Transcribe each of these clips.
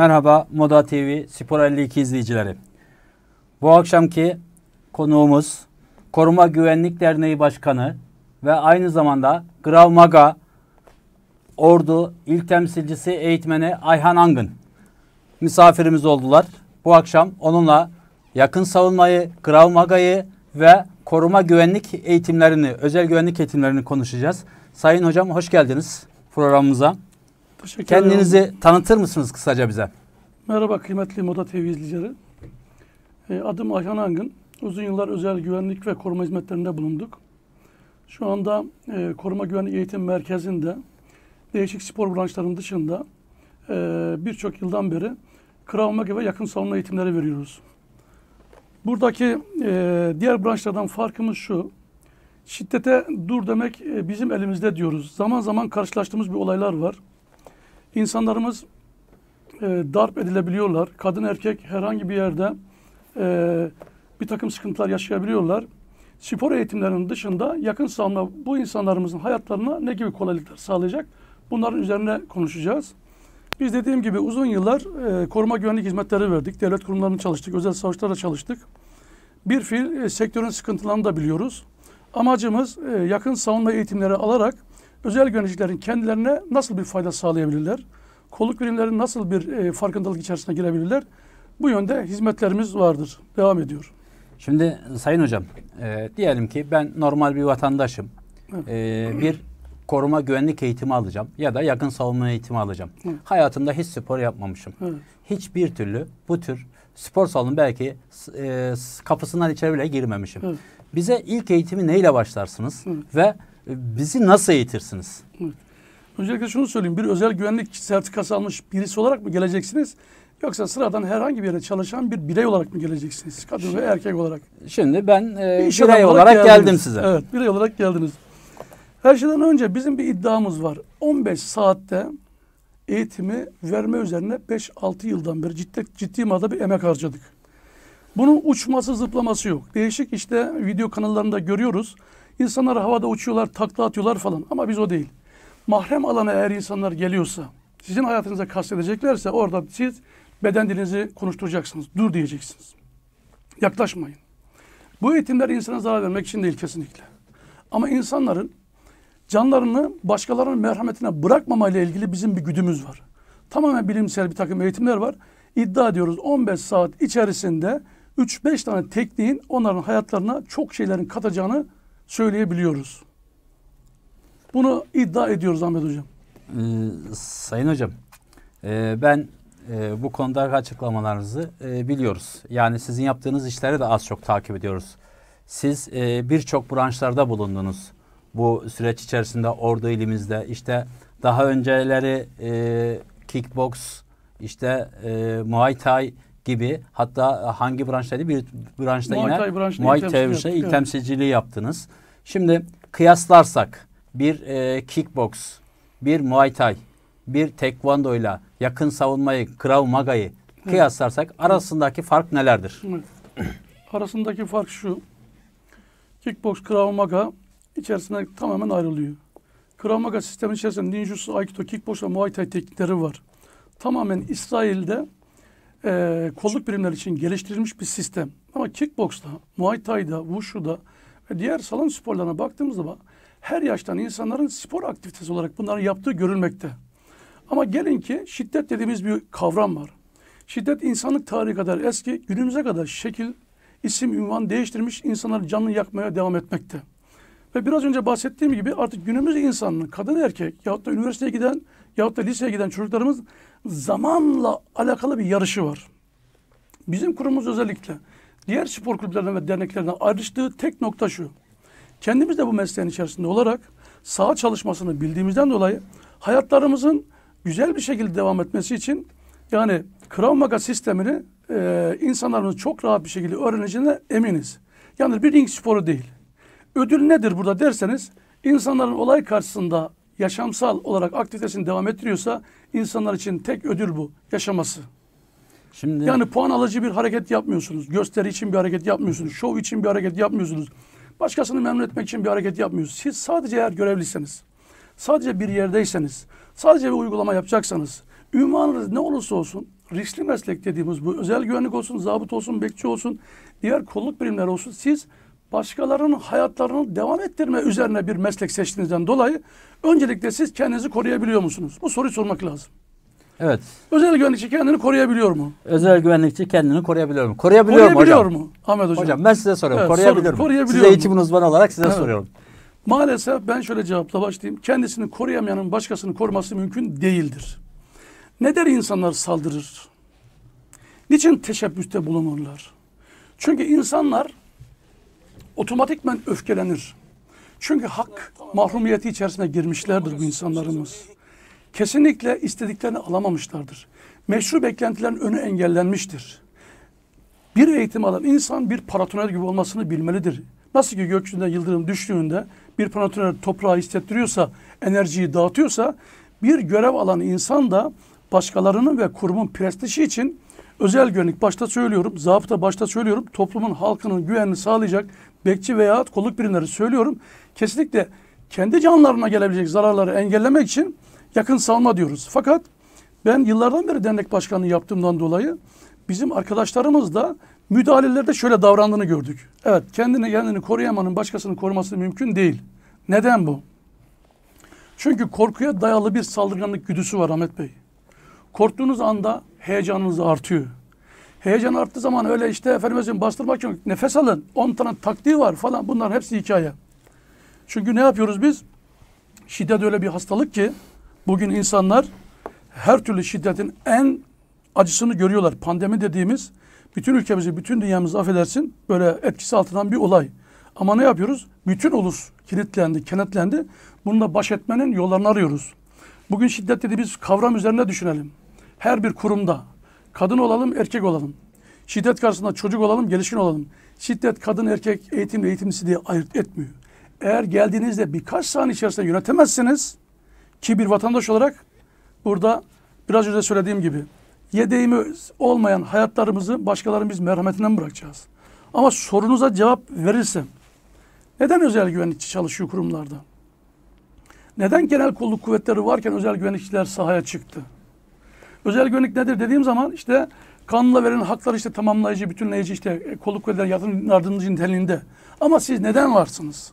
Merhaba Moda TV Spor 52 izleyicileri. Bu akşamki konuğumuz Koruma Güvenlik Derneği Başkanı ve aynı zamanda Grav Maga Ordu İl Temsilcisi Eğitmeni Ayhan Angın misafirimiz oldular. Bu akşam onunla yakın savunmayı, Grav Maga'yı ve koruma güvenlik eğitimlerini, özel güvenlik eğitimlerini konuşacağız. Sayın hocam hoş geldiniz programımıza. Teşekkür Kendinizi ederim. tanıtır mısınız kısaca bize? Merhaba kıymetli Moda TV izleyicileri. Ee, adım Ayhan Angın. Uzun yıllar özel güvenlik ve koruma hizmetlerinde bulunduk. Şu anda e, Koruma Güvenlik Eğitim Merkezi'nde değişik spor branşlarının dışında e, birçok yıldan beri Krav Maga ve yakın savunma eğitimleri veriyoruz. Buradaki e, diğer branşlardan farkımız şu. Şiddete dur demek e, bizim elimizde diyoruz. Zaman zaman karşılaştığımız bir olaylar var. İnsanlarımız e, darp edilebiliyorlar. Kadın erkek herhangi bir yerde e, bir takım sıkıntılar yaşayabiliyorlar. Spor eğitimlerinin dışında yakın sağlamda bu insanlarımızın hayatlarına ne gibi kolaylıklar sağlayacak? Bunların üzerine konuşacağız. Biz dediğim gibi uzun yıllar e, koruma güvenlik hizmetleri verdik. Devlet kurumlarında çalıştık, özel savaşlarda çalıştık. Bir fil e, sektörün sıkıntılarını da biliyoruz. Amacımız e, yakın savunma eğitimleri alarak özel yöneticilerin kendilerine nasıl bir fayda sağlayabilirler? Kolluk birimleri nasıl bir e, farkındalık içerisine girebilirler? Bu yönde hizmetlerimiz vardır. Devam ediyor. Şimdi Sayın Hocam, e, diyelim ki ben normal bir vatandaşım. E, bir koruma güvenlik eğitimi alacağım ya da yakın savunma eğitimi alacağım. Hı. Hayatımda hiç spor yapmamışım. Hı. Hiçbir türlü bu tür spor salonu belki e, kapısından içeri bile girmemişim. Hı. Bize ilk eğitimi neyle başlarsınız Hı. ve bizi nasıl eğitirsiniz? Evet. Öncelikle şunu söyleyeyim. Bir özel güvenlik sertifikası almış birisi olarak mı geleceksiniz? Yoksa sıradan herhangi bir yere çalışan bir birey olarak mı geleceksiniz? Kadın ve erkek olarak. Şimdi ben e, bir birey olarak, olarak geldim size. Evet, birey olarak geldiniz. Her şeyden önce bizim bir iddiamız var. 15 saatte eğitimi verme üzerine 5-6 yıldan beri ciddi, ciddi madde bir emek harcadık. Bunun uçması zıplaması yok. Değişik işte video kanallarında görüyoruz. İnsanlar havada uçuyorlar, takla atıyorlar falan ama biz o değil. Mahrem alana eğer insanlar geliyorsa, sizin hayatınıza kastedeceklerse orada siz beden dilinizi konuşturacaksınız. Dur diyeceksiniz. Yaklaşmayın. Bu eğitimler insana zarar vermek için değil kesinlikle. Ama insanların canlarını başkalarının merhametine bırakmamayla ilgili bizim bir güdümüz var. Tamamen bilimsel bir takım eğitimler var. İddia ediyoruz 15 saat içerisinde 3-5 tane tekniğin onların hayatlarına çok şeylerin katacağını söyleyebiliyoruz. Bunu iddia ediyoruz Ahmet Hocam. Ee, Sayın Hocam, e, ben e, bu konudaki açıklamalarınızı e, biliyoruz. Yani sizin yaptığınız işleri de az çok takip ediyoruz. Siz e, birçok branşlarda bulundunuz bu süreç içerisinde Ordu ilimizde. işte daha önceleri e, kickbox, işte e, Muay Thai gibi hatta e, hangi branştaydı? Bir branşta Muay iner. Muay Thai branşta ilk temsilciliği yaptınız. Şimdi kıyaslarsak bir e, kickbox, bir Muay Thai, bir tekvando ile yakın savunmayı, Krav Maga'yı kıyaslarsak evet. arasındaki fark nelerdir? arasındaki fark şu. Kickbox, Krav Maga içerisinde tamamen ayrılıyor. Krav Maga sistemin içerisinde ninjutsu, aikido, kickbox ve Muay Thai teknikleri var. Tamamen İsrail'de e, kolluk birimleri için geliştirilmiş bir sistem. Ama kickboksta, muay thai'da, wushu'da ve diğer salon sporlarına baktığımızda her yaştan insanların spor aktivitesi olarak bunları yaptığı görülmekte. Ama gelin ki şiddet dediğimiz bir kavram var. Şiddet insanlık tarihi kadar eski, günümüze kadar şekil, isim, ünvan değiştirmiş insanları canlı yakmaya devam etmekte. Ve biraz önce bahsettiğim gibi artık günümüz insanının kadın erkek yahut da üniversiteye giden yahut da liseye giden çocuklarımız zamanla alakalı bir yarışı var. Bizim kurumumuz özellikle diğer spor kulüplerinden ve derneklerine ayrıştığı tek nokta şu. Kendimiz de bu mesleğin içerisinde olarak sağ çalışmasını bildiğimizden dolayı hayatlarımızın güzel bir şekilde devam etmesi için yani Krav Maga sistemini e, insanlarımız çok rahat bir şekilde öğreneceğine eminiz. Yani bir ring sporu değil. Ödül nedir burada derseniz insanların olay karşısında yaşamsal olarak aktivitesini devam ettiriyorsa insanlar için tek ödül bu yaşaması. Şimdi yani puan alıcı bir hareket yapmıyorsunuz. Gösteri için bir hareket yapmıyorsunuz. Şov için bir hareket yapmıyorsunuz. Başkasını memnun etmek için bir hareket yapmıyorsunuz. Siz sadece eğer görevliyseniz, sadece bir yerdeyseniz, sadece bir uygulama yapacaksanız, ünvanınız ne olursa olsun, riskli meslek dediğimiz bu özel güvenlik olsun, zabıt olsun, bekçi olsun, diğer kolluk birimleri olsun siz başkalarının hayatlarını devam ettirme üzerine bir meslek seçtiğinizden dolayı Öncelikle siz kendinizi koruyabiliyor musunuz? Bu soruyu sormak lazım. Evet. Özel güvenlikçi kendini koruyabiliyor mu? Özel güvenlikçi kendini koruyabiliyor mu? Koruyabiliyor, koruyabiliyor mu hocam? mu? Ahmet hocam. Hocam ben size soruyorum. Evet, koruyabiliyor sorun, mu? Koruyabiliyor size eğitimin uzmanı olarak size evet. soruyorum. Maalesef ben şöyle cevapla başlayayım. Kendisini koruyamayanın başkasını koruması mümkün değildir. Ne der insanlar saldırır? Niçin teşebbüste bulunurlar? Çünkü insanlar otomatikmen öfkelenir. Çünkü hak mahrumiyeti içerisine girmişlerdir bu insanlarımız. Kesinlikle istediklerini alamamışlardır. Meşru beklentilerin önü engellenmiştir. Bir eğitim alan insan bir paratoner gibi olmasını bilmelidir. Nasıl ki gökyüzünde yıldırım düştüğünde bir paratoner toprağı hissettiriyorsa, enerjiyi dağıtıyorsa bir görev alan insan da başkalarının ve kurumun prestiji için özel güvenlik başta söylüyorum, da başta söylüyorum, toplumun halkının güvenini sağlayacak bekçi veya koluk birimleri söylüyorum kesinlikle kendi canlarına gelebilecek zararları engellemek için yakın salma diyoruz. Fakat ben yıllardan beri dernek başkanı yaptığımdan dolayı bizim arkadaşlarımız da müdahalelerde şöyle davrandığını gördük. Evet kendini kendini koruyamanın başkasını koruması mümkün değil. Neden bu? Çünkü korkuya dayalı bir saldırganlık güdüsü var Ahmet Bey. Korktuğunuz anda heyecanınız artıyor. Heyecan arttığı zaman öyle işte efendim bastırmak için nefes alın. 10 tane taktiği var falan bunların hepsi hikaye. Çünkü ne yapıyoruz biz? Şiddet öyle bir hastalık ki bugün insanlar her türlü şiddetin en acısını görüyorlar. Pandemi dediğimiz bütün ülkemizi, bütün dünyamızı affedersin böyle etkisi altından bir olay. Ama ne yapıyoruz? Bütün ulus kilitlendi, kenetlendi. Bununla baş etmenin yollarını arıyoruz. Bugün şiddet dediğimiz kavram üzerine düşünelim. Her bir kurumda kadın olalım, erkek olalım. Şiddet karşısında çocuk olalım, gelişkin olalım. Şiddet kadın erkek eğitimli eğitimlisi diye ayırt etmiyor. Eğer geldiğinizde birkaç saniye içerisinde yönetemezsiniz ki bir vatandaş olarak burada biraz önce söylediğim gibi yedeğimi olmayan hayatlarımızı başkalarının biz merhametinden bırakacağız. Ama sorunuza cevap verirsem neden özel güvenlikçi çalışıyor kurumlarda? Neden genel kolluk kuvvetleri varken özel güvenlikçiler sahaya çıktı? Özel güvenlik nedir dediğim zaman işte kanunla verilen hakları işte tamamlayıcı, bütünleyici işte e, kolluk kuvvetleri yardımcı niteliğinde. Ama siz neden varsınız?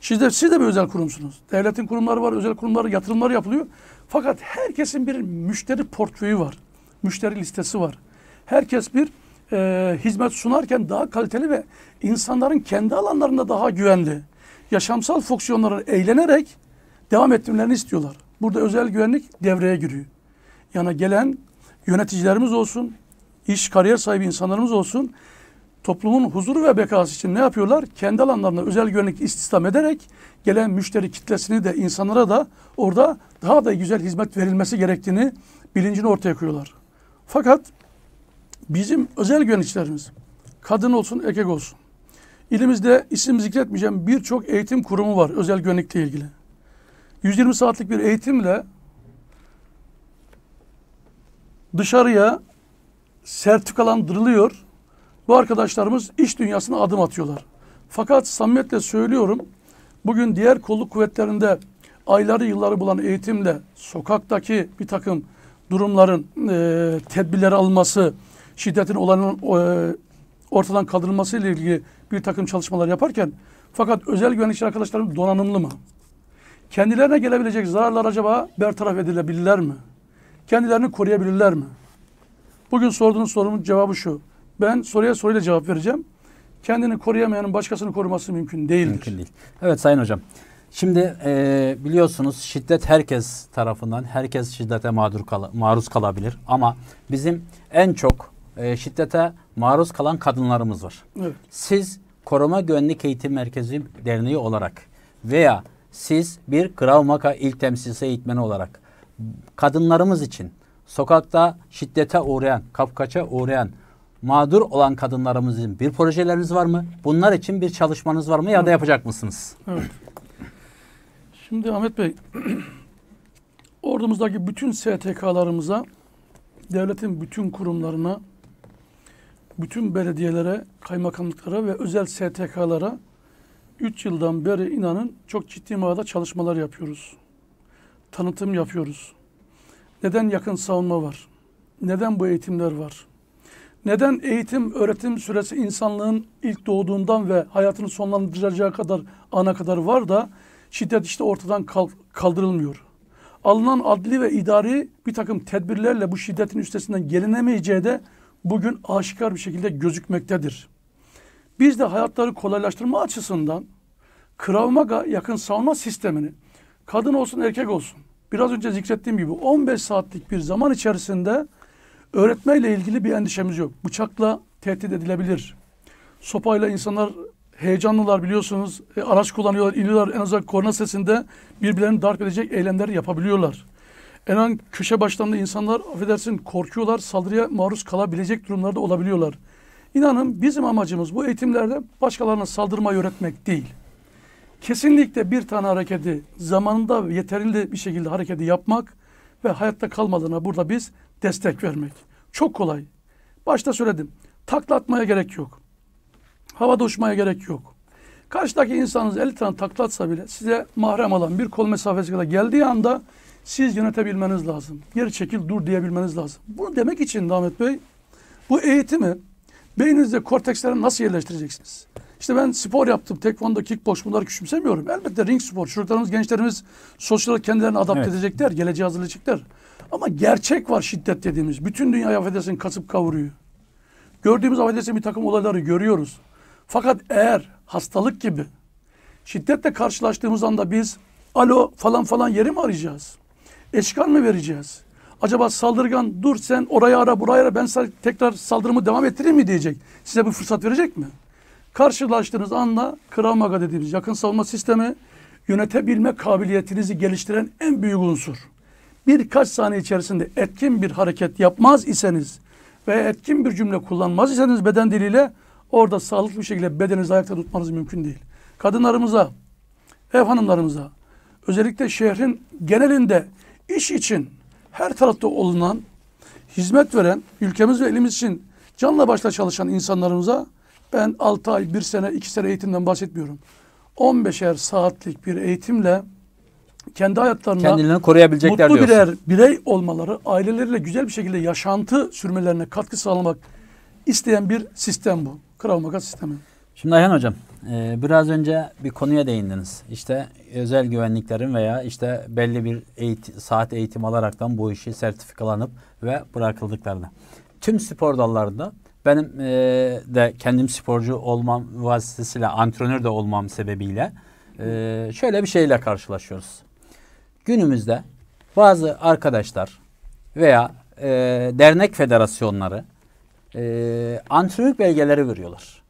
Siz de, siz de bir özel kurumsunuz. Devletin kurumları var, özel kurumları, yatırımlar yapılıyor. Fakat herkesin bir müşteri portföyü var. Müşteri listesi var. Herkes bir e, hizmet sunarken daha kaliteli ve insanların kendi alanlarında daha güvenli, yaşamsal fonksiyonları eğlenerek devam ettirmelerini istiyorlar. Burada özel güvenlik devreye giriyor. Yani gelen yöneticilerimiz olsun, iş kariyer sahibi insanlarımız olsun toplumun huzuru ve bekası için ne yapıyorlar? Kendi alanlarında özel güvenlik istihdam ederek gelen müşteri kitlesini de insanlara da orada daha da güzel hizmet verilmesi gerektiğini bilincini ortaya koyuyorlar. Fakat bizim özel güvenlikçilerimiz kadın olsun erkek olsun ilimizde isim zikretmeyeceğim birçok eğitim kurumu var özel güvenlikle ilgili. 120 saatlik bir eğitimle dışarıya sertifikalandırılıyor bu arkadaşlarımız iş dünyasına adım atıyorlar. Fakat samimiyetle söylüyorum bugün diğer kolluk kuvvetlerinde ayları yılları bulan eğitimle sokaktaki bir takım durumların e, tedbirleri alması, şiddetin olanın e, ortadan kaldırılması ile ilgili bir takım çalışmalar yaparken fakat özel güvenlikçi arkadaşlarım donanımlı mı? Kendilerine gelebilecek zararlar acaba bertaraf edilebilirler mi? Kendilerini koruyabilirler mi? Bugün sorduğunuz sorunun cevabı şu. Ben soruya soruyla cevap vereceğim. Kendini koruyamayanın başkasını koruması mümkün değildir. Mümkün değil. Evet Sayın Hocam. Şimdi e, biliyorsunuz şiddet herkes tarafından, herkes şiddete mağdur kal maruz kalabilir. Ama bizim en çok e, şiddete maruz kalan kadınlarımız var. Evet. Siz Koruma Güvenlik Eğitim Merkezi Derneği olarak veya siz bir Krav Maka ilk temsilcisi eğitmeni olarak kadınlarımız için sokakta şiddete uğrayan, kapkaça uğrayan, mağdur olan kadınlarımızın bir projeleriniz var mı? Bunlar için bir çalışmanız var mı ya da yapacak mısınız? Evet. Şimdi Ahmet Bey, ordumuzdaki bütün STK'larımıza, devletin bütün kurumlarına, bütün belediyelere, kaymakamlıklara ve özel STK'lara 3 yıldan beri inanın çok ciddi manada çalışmalar yapıyoruz. Tanıtım yapıyoruz. Neden yakın savunma var? Neden bu eğitimler var? Neden eğitim, öğretim süresi insanlığın ilk doğduğundan ve hayatını sonlandıracağı kadar ana kadar var da şiddet işte ortadan kaldırılmıyor. Alınan adli ve idari bir takım tedbirlerle bu şiddetin üstesinden gelinemeyeceği de bugün aşikar bir şekilde gözükmektedir. Biz de hayatları kolaylaştırma açısından Krav yakın savunma sistemini kadın olsun erkek olsun biraz önce zikrettiğim gibi 15 saatlik bir zaman içerisinde Öğretmeyle ilgili bir endişemiz yok. Bıçakla tehdit edilebilir. Sopayla insanlar heyecanlılar biliyorsunuz. E, araç kullanıyorlar, iniyorlar. En azından korna sesinde birbirlerini darp edecek eylemler yapabiliyorlar. En an köşe başlarında insanlar affedersin korkuyorlar. Saldırıya maruz kalabilecek durumlarda olabiliyorlar. İnanın bizim amacımız bu eğitimlerde başkalarına saldırmayı öğretmek değil. Kesinlikle bir tane hareketi zamanında yeterli bir şekilde hareketi yapmak ve hayatta kalmadığına burada biz destek vermek. Çok kolay. Başta söyledim. Taklatmaya gerek yok. hava uçmaya gerek yok. Karşıdaki insanınız 50 tane taklatsa bile size mahrem alan bir kol mesafesi kadar geldiği anda siz yönetebilmeniz lazım. Geri çekil dur diyebilmeniz lazım. Bunu demek için Ahmet Bey bu eğitimi beyninizde kortekslere nasıl yerleştireceksiniz? İşte ben spor yaptım. Tekvando, kickbox bunları küçümsemiyorum. Elbette ring spor. Çocuklarımız, gençlerimiz sosyal kendilerini adapte evet. edecekler. Geleceği hazırlayacaklar. Ama gerçek var şiddet dediğimiz. Bütün dünya affedersin kasıp kavuruyor. Gördüğümüz affedersin bir takım olayları görüyoruz. Fakat eğer hastalık gibi şiddetle karşılaştığımız anda biz alo falan falan yeri mi arayacağız? Eşkan mı vereceğiz? Acaba saldırgan dur sen oraya ara buraya ara ben tekrar saldırımı devam ettireyim mi diyecek. Size bu fırsat verecek mi? Karşılaştığınız anda kral Maga dediğimiz yakın savunma sistemi yönetebilme kabiliyetinizi geliştiren en büyük unsur. Birkaç saniye içerisinde etkin bir hareket yapmaz iseniz ve etkin bir cümle kullanmaz iseniz beden diliyle orada sağlıklı bir şekilde bedeninizi ayakta tutmanız mümkün değil. Kadınlarımıza, ev hanımlarımıza, özellikle şehrin genelinde iş için her tarafta olunan, hizmet veren, ülkemiz ve elimiz için canla başla çalışan insanlarımıza ben 6 ay, 1 sene, 2 sene eğitimden bahsetmiyorum. 15'er saatlik bir eğitimle kendi hayatlarına kendilerini koruyabilecekler mutlu diyorsun. birer birey olmaları, aileleriyle güzel bir şekilde yaşantı sürmelerine katkı sağlamak isteyen bir sistem bu. Krav Maga sistemi. Şimdi Ayhan Hocam, e, biraz önce bir konuya değindiniz. İşte özel güvenliklerin veya işte belli bir eğit saat eğitim alaraktan bu işi sertifikalanıp ve bırakıldıklarını. Tüm spor dallarında benim e, de kendim sporcu olmam vasıtasıyla antrenör de olmam sebebiyle e, şöyle bir şeyle karşılaşıyoruz. Günümüzde bazı arkadaşlar veya e, dernek federasyonları e, antrenörlük belgeleri veriyorlar.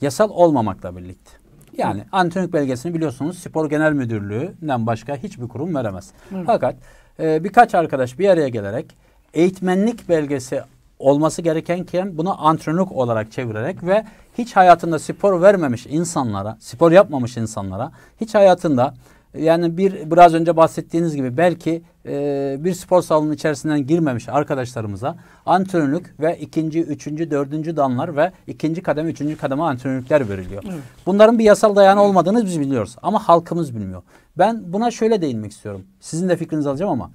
Yasal olmamakla birlikte. Yani antrenörlük belgesini biliyorsunuz spor genel müdürlüğünden başka hiçbir kurum veremez. Hı. Fakat e, birkaç arkadaş bir araya gelerek eğitmenlik belgesi olması gerekenken bunu antrenörlük olarak çevirerek ve hiç hayatında spor vermemiş insanlara, spor yapmamış insanlara, hiç hayatında yani bir biraz önce bahsettiğiniz gibi belki e, bir spor salonu içerisinden girmemiş arkadaşlarımıza antrenörlük ve ikinci, üçüncü, dördüncü danlar ve ikinci kademe, üçüncü kademe antrenörlükler veriliyor. Evet. Bunların bir yasal dayanı evet. olmadığını biz biliyoruz ama halkımız bilmiyor. Ben buna şöyle değinmek istiyorum. Sizin de fikrinizi alacağım ama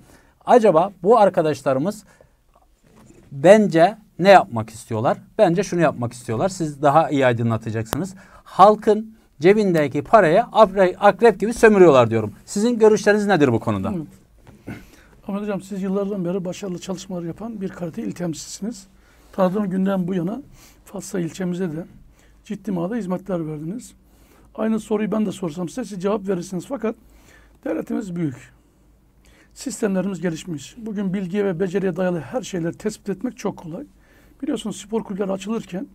acaba bu arkadaşlarımız Bence ne yapmak istiyorlar? Bence şunu yapmak istiyorlar. Siz daha iyi aydınlatacaksınız. Halkın cebindeki paraya akrep gibi sömürüyorlar diyorum. Sizin görüşleriniz nedir bu konuda? Evet. Ahmet Hocam siz yıllardan beri başarılı çalışmalar yapan bir karate il temsilcisiniz. Tanıdığım günden bu yana Fatsa ilçemize de ciddi manada hizmetler verdiniz. Aynı soruyu ben de sorsam size siz cevap verirsiniz fakat devletimiz büyük. Sistemlerimiz gelişmiş. Bugün bilgiye ve beceriye dayalı her şeyleri tespit etmek çok kolay. Biliyorsunuz spor kulüpleri açılırken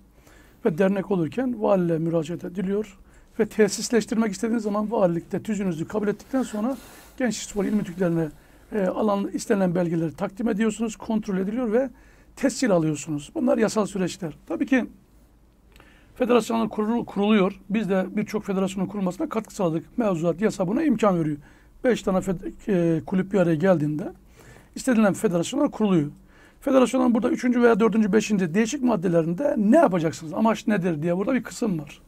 ve dernek olurken valiliğe müracaat ediliyor. Ve tesisleştirmek istediğiniz zaman valilikte tüzünüzü kabul ettikten sonra genç spor il müdürlerine e, alan istenilen belgeleri takdim ediyorsunuz, kontrol ediliyor ve tescil alıyorsunuz. Bunlar yasal süreçler. Tabii ki federasyonlar kuruluyor. Biz de birçok federasyonun kurulmasına katkı sağladık. Mevzuat, yasa buna imkan veriyor. 5 tane e, kulüp bir araya geldiğinde istedilen federasyonlar kuruluyor. Federasyonlar burada üçüncü veya dördüncü, beşinci değişik maddelerinde ne yapacaksınız, amaç nedir diye burada bir kısım var.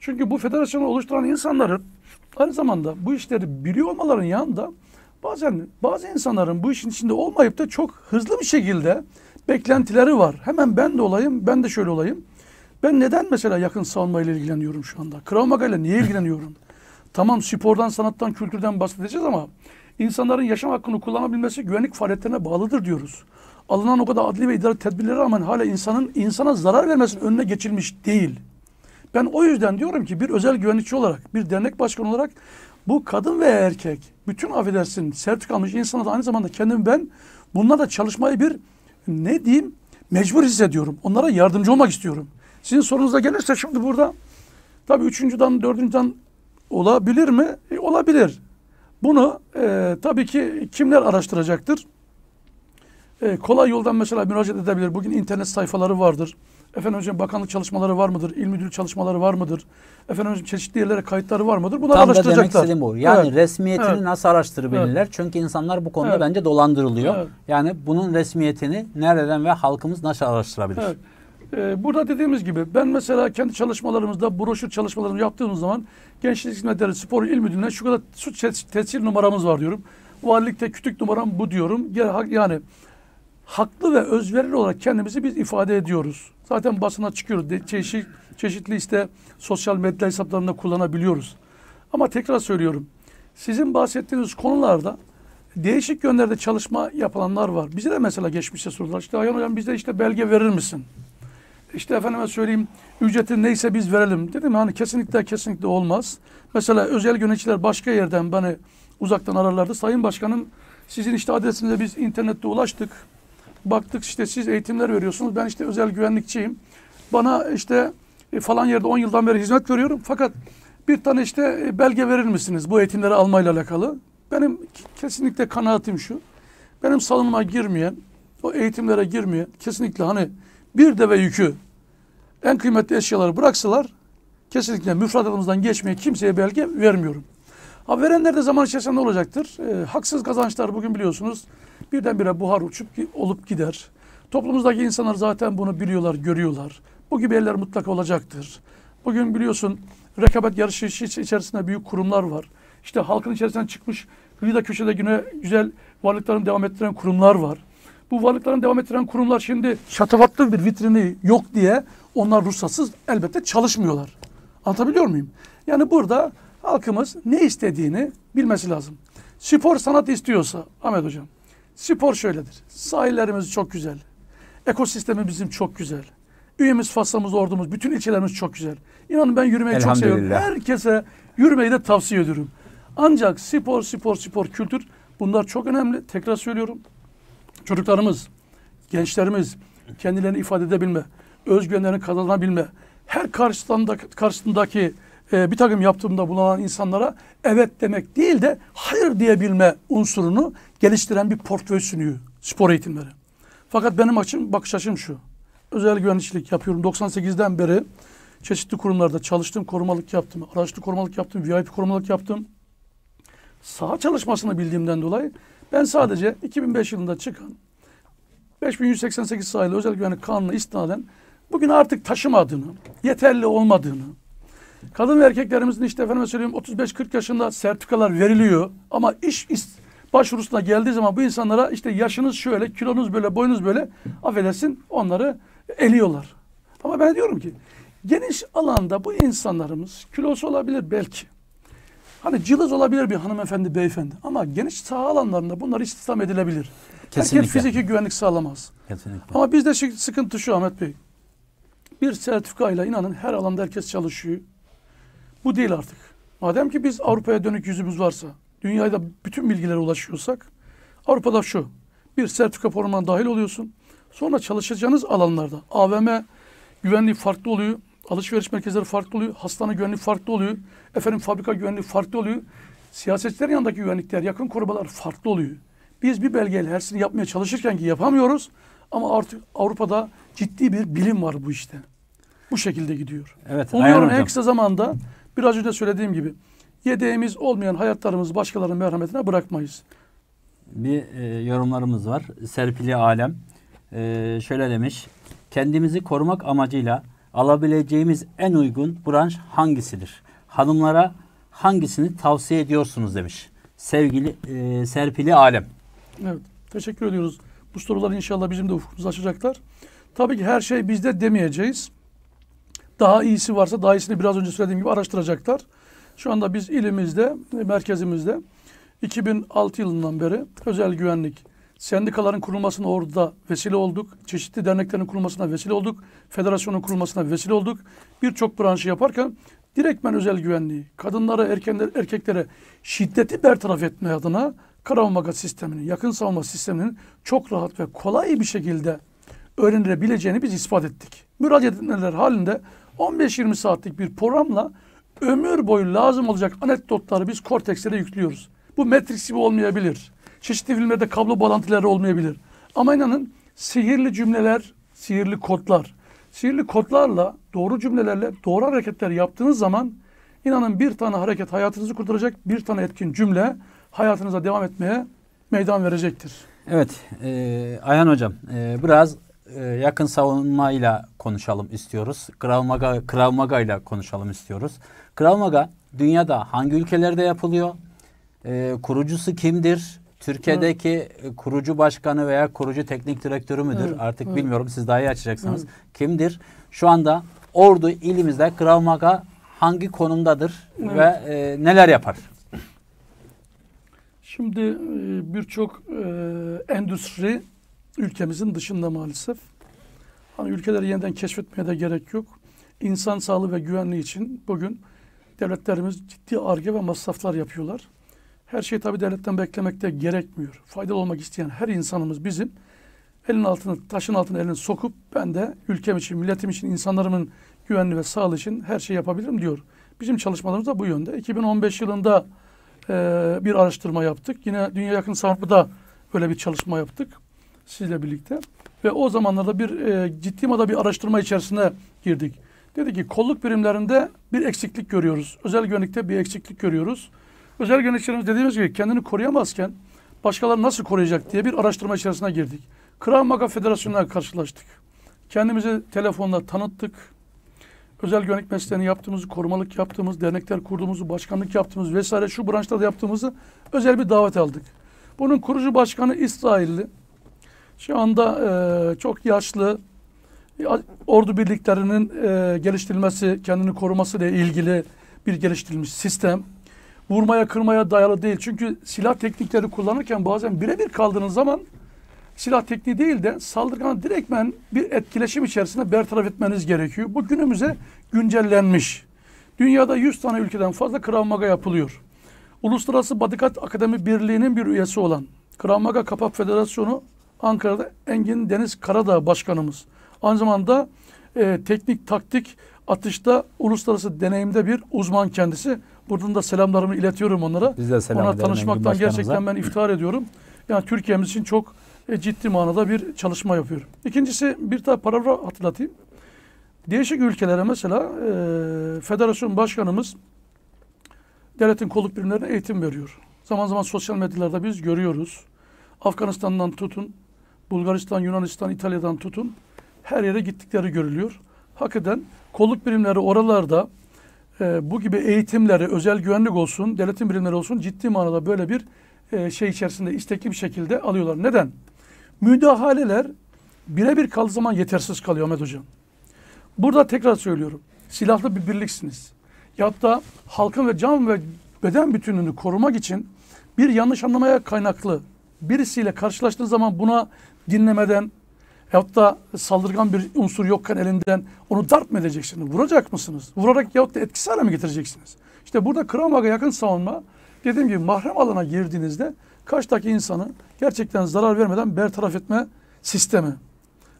Çünkü bu federasyonu oluşturan insanların aynı zamanda bu işleri biliyor olmaların yanında bazen bazı insanların bu işin içinde olmayıp da çok hızlı bir şekilde beklentileri var. Hemen ben de olayım, ben de şöyle olayım. Ben neden mesela yakın savunma ilgileniyorum şu anda? Krav Maga ile niye ilgileniyorum? Tamam spordan, sanattan, kültürden bahsedeceğiz ama insanların yaşam hakkını kullanabilmesi güvenlik faaliyetlerine bağlıdır diyoruz. Alınan o kadar adli ve idari tedbirlere rağmen hala insanın insana zarar vermesinin önüne geçilmiş değil. Ben o yüzden diyorum ki bir özel güvenlikçi olarak, bir dernek başkanı olarak bu kadın veya erkek, bütün affedersin sertifika almış insana da aynı zamanda kendim ben bunlar çalışmayı bir ne diyeyim mecbur hissediyorum. Onlara yardımcı olmak istiyorum. Sizin sorunuza gelirse şimdi burada tabii üçüncüden dördüncüden Olabilir mi? E, olabilir. Bunu e, tabii ki kimler araştıracaktır? E, kolay yoldan mesela müracaat edebilir. Bugün internet sayfaları vardır. Efendim hocam bakanlık çalışmaları var mıdır? İl müdürlük çalışmaları var mıdır? Efendim hocam çeşitli yerlere kayıtları var mıdır? Bunları Tam araştıracaklar. Tam da demek istediğim bu. Yani evet. resmiyetini evet. nasıl araştırabilirler? Evet. Çünkü insanlar bu konuda evet. bence dolandırılıyor. Evet. Yani bunun resmiyetini nereden ve halkımız nasıl araştırabilir? Evet. Ee, burada dediğimiz gibi ben mesela kendi çalışmalarımızda broşür çalışmalarımı yaptığımız zaman Gençlik Hizmetleri Spor İl Müdürlüğü'ne şu kadar su tescil numaramız var diyorum. Valilikte kütük numaram bu diyorum. Yani haklı ve özverili olarak kendimizi biz ifade ediyoruz. Zaten basına çıkıyoruz. De, çeşit, çeşitli işte sosyal medya hesaplarında kullanabiliyoruz. Ama tekrar söylüyorum. Sizin bahsettiğiniz konularda değişik yönlerde çalışma yapılanlar var. Bize de mesela geçmişte sorular. İşte Ayhan Hocam bize işte belge verir misin? işte efendime söyleyeyim ücreti neyse biz verelim. Dedim hani kesinlikle kesinlikle olmaz. Mesela özel yöneticiler başka yerden beni uzaktan ararlardı. Sayın Başkanım sizin işte adresinize biz internette ulaştık. Baktık işte siz eğitimler veriyorsunuz. Ben işte özel güvenlikçiyim. Bana işte e, falan yerde 10 yıldan beri hizmet veriyorum. Fakat bir tane işte e, belge verir misiniz bu eğitimleri almayla alakalı? Benim kesinlikle kanaatim şu. Benim salonuma girmeyen, o eğitimlere girmeyen kesinlikle hani bir deve yükü en kıymetli eşyaları bıraksalar kesinlikle müfredatımızdan geçmeye kimseye belge vermiyorum. Ha verenler de zaman içerisinde ne olacaktır? E, haksız kazançlar bugün biliyorsunuz birdenbire buhar uçup olup gider. Toplumumuzdaki insanlar zaten bunu biliyorlar, görüyorlar. Bu gibi eller mutlaka olacaktır. Bugün biliyorsun rekabet yarışı içerisinde büyük kurumlar var. İşte halkın içerisinden çıkmış kıyıda köşede güne güzel varlıklarını devam ettiren kurumlar var bu varlıklarını devam ettiren kurumlar şimdi şatafatlı bir vitrini yok diye onlar ruhsatsız elbette çalışmıyorlar. Anlatabiliyor muyum? Yani burada halkımız ne istediğini bilmesi lazım. Spor sanat istiyorsa Ahmet Hocam, spor şöyledir. Sahillerimiz çok güzel. ekosistemi bizim çok güzel. Üyemiz, faslamız ordumuz, bütün ilçelerimiz çok güzel. İnanın ben yürümeyi çok seviyorum. Herkese yürümeyi de tavsiye ediyorum. Ancak spor, spor, spor, kültür bunlar çok önemli. Tekrar söylüyorum çocuklarımız, gençlerimiz kendilerini ifade edebilme, özgüvenlerini kazanabilme, her karşısındaki, karşısındaki e, bir takım yaptığımda bulunan insanlara evet demek değil de hayır diyebilme unsurunu geliştiren bir portföy sunuyor spor eğitimleri. Fakat benim açım, bakış açım şu. Özel güvenlikçilik yapıyorum. 98'den beri çeşitli kurumlarda çalıştım, korumalık yaptım, araçlı korumalık yaptım, VIP korumalık yaptım. Saha çalışmasını bildiğimden dolayı ben sadece 2005 yılında çıkan 5188 sayılı özel güvenlik kanunu istinaden bugün artık taşımadığını, yeterli olmadığını, kadın ve erkeklerimizin işte efendim söyleyeyim 35-40 yaşında sertifikalar veriliyor ama iş başvurusuna geldiği zaman bu insanlara işte yaşınız şöyle, kilonuz böyle, boyunuz böyle affedersin onları eliyorlar. Ama ben diyorum ki geniş alanda bu insanlarımız kilosu olabilir belki. Hani cılız olabilir bir hanımefendi, beyefendi ama geniş saha alanlarında bunlar istihdam edilebilir. Kesinlikle. Herkes fiziki güvenlik sağlamaz. Kesinlikle. Ama bizde sıkıntı şu Ahmet Bey. Bir sertifikayla inanın her alanda herkes çalışıyor. Bu değil artık. Madem ki biz Avrupa'ya dönük yüzümüz varsa, dünyada bütün bilgilere ulaşıyorsak, Avrupa'da şu, bir sertifika formuna dahil oluyorsun. Sonra çalışacağınız alanlarda AVM güvenliği farklı oluyor. Alışveriş merkezleri farklı oluyor. Hastane güvenliği farklı oluyor. Efendim fabrika güvenliği farklı oluyor. Siyasetçilerin yanındaki güvenlikler, yakın korumalar farklı oluyor. Biz bir belgeyle her şeyini yapmaya çalışırken ki yapamıyoruz. Ama artık Avrupa'da ciddi bir bilim var bu işte. Bu şekilde gidiyor. Evet, Umuyorum en kısa zamanda biraz önce söylediğim gibi yedeğimiz olmayan hayatlarımızı başkalarının merhametine bırakmayız. Bir e, yorumlarımız var. Serpili Alem e, şöyle demiş. Kendimizi korumak amacıyla alabileceğimiz en uygun branş hangisidir? Hanımlara hangisini tavsiye ediyorsunuz demiş. Sevgili e, Serpili Alem. Evet. Teşekkür ediyoruz. Bu sorular inşallah bizim de ufkumuzu açacaklar. Tabii ki her şey bizde demeyeceğiz. Daha iyisi varsa daha iyisini biraz önce söylediğim gibi araştıracaklar. Şu anda biz ilimizde, merkezimizde 2006 yılından beri özel güvenlik Sendikaların kurulmasına orada vesile olduk. Çeşitli derneklerin kurulmasına vesile olduk. Federasyonun kurulmasına vesile olduk. Birçok branşı yaparken direktmen özel güvenliği, kadınlara, erkenler, erkeklere şiddeti bertaraf etme adına Karamaga sisteminin, yakın savunma sisteminin çok rahat ve kolay bir şekilde öğrenilebileceğini biz ispat ettik. Müracaat etmeler halinde 15-20 saatlik bir programla ömür boyu lazım olacak anekdotları biz kortekslere yüklüyoruz. Bu Matrix gibi olmayabilir. Çeşitli filmlerde kablo bağlantıları olmayabilir. Ama inanın sihirli cümleler, sihirli kodlar. Sihirli kodlarla, doğru cümlelerle doğru hareketler yaptığınız zaman inanın bir tane hareket hayatınızı kurtaracak, bir tane etkin cümle hayatınıza devam etmeye meydan verecektir. Evet, e, Ayhan Hocam e, biraz e, yakın savunmayla konuşalım istiyoruz. Krav Maga, Krav Maga ile konuşalım istiyoruz. Krav Maga dünyada hangi ülkelerde yapılıyor? E, kurucusu kimdir? Türkiye'deki Hı. E, kurucu başkanı veya kurucu teknik direktörü müdür? Hı. Artık Hı. bilmiyorum siz daha iyi açacaksınız. Hı. Kimdir? Şu anda Ordu ilimizde Krav Maga hangi konumdadır evet. ve e, neler yapar? Şimdi e, birçok e, endüstri ülkemizin dışında maalesef. Hani ülkeleri yeniden keşfetmeye de gerek yok. İnsan sağlığı ve güvenliği için bugün devletlerimiz ciddi arge ve masraflar yapıyorlar. Her şey tabii devletten beklemek de gerekmiyor. Faydalı olmak isteyen her insanımız bizim. Elin altını, taşın altını elini sokup ben de ülkem için, milletim için, insanlarımın güvenli ve sağlığı için her şeyi yapabilirim diyor. Bizim çalışmalarımız da bu yönde. 2015 yılında e, bir araştırma yaptık. Yine Dünya Yakın Sağlık'ta böyle bir çalışma yaptık sizle birlikte. Ve o zamanlarda bir e, ciddi manada bir araştırma içerisine girdik. Dedi ki kolluk birimlerinde bir eksiklik görüyoruz. Özel güvenlikte bir eksiklik görüyoruz. Özel yöneticilerimiz dediğimiz gibi kendini koruyamazken başkaları nasıl koruyacak diye bir araştırma içerisine girdik. Krav Maga Federasyonu'na karşılaştık. Kendimizi telefonla tanıttık. Özel güvenlik mesleğini yaptığımızı, korumalık yaptığımız, dernekler kurduğumuzu, başkanlık yaptığımız vesaire şu branşlarda yaptığımızı özel bir davet aldık. Bunun kurucu başkanı İsrailli. Şu anda e, çok yaşlı e, ordu birliklerinin e, geliştirilmesi, kendini koruması ile ilgili bir geliştirilmiş sistem vurmaya kırmaya dayalı değil. Çünkü silah teknikleri kullanırken bazen birebir kaldığınız zaman silah tekniği değil de saldırganı direktmen bir etkileşim içerisinde bertaraf etmeniz gerekiyor. Bu günümüze güncellenmiş. Dünyada 100 tane ülkeden fazla Krav Maga yapılıyor. Uluslararası Badikat Akademi Birliği'nin bir üyesi olan Krav Maga Kapak Federasyonu Ankara'da Engin Deniz Karadağ Başkanımız. Aynı zamanda e, teknik, taktik, atışta uluslararası deneyimde bir uzman kendisi. Buradan da selamlarımı iletiyorum onlara. Biz de selam Ona tanışmaktan gerçekten ben iftihar ediyorum. Yani Türkiye'miz için çok e, ciddi manada bir çalışma yapıyorum. İkincisi bir tane paragraf hatırlatayım. Değişik ülkelere mesela e, federasyon başkanımız devletin kolluk birimlerine eğitim veriyor. Zaman zaman sosyal medyalarda biz görüyoruz. Afganistan'dan tutun, Bulgaristan, Yunanistan, İtalya'dan tutun her yere gittikleri görülüyor. Hakikaten kolluk birimleri oralarda e, bu gibi eğitimleri özel güvenlik olsun, devletin birimleri olsun ciddi manada böyle bir e, şey içerisinde istekli bir şekilde alıyorlar. Neden? Müdahaleler birebir kaldığı zaman yetersiz kalıyor Ahmet Hocam. Burada tekrar söylüyorum. Silahlı bir birliksiniz. Ya da halkın ve can ve beden bütünlüğünü korumak için bir yanlış anlamaya kaynaklı birisiyle karşılaştığınız zaman buna dinlemeden, Yahut da saldırgan bir unsur yokken elinden onu darp mı edeceksiniz? Vuracak mısınız? Vurarak yahut da etkisiz hale mi getireceksiniz? İşte burada Kramag'a yakın savunma dediğim gibi mahrem alana girdiğinizde karşıdaki insanı gerçekten zarar vermeden bertaraf etme sistemi.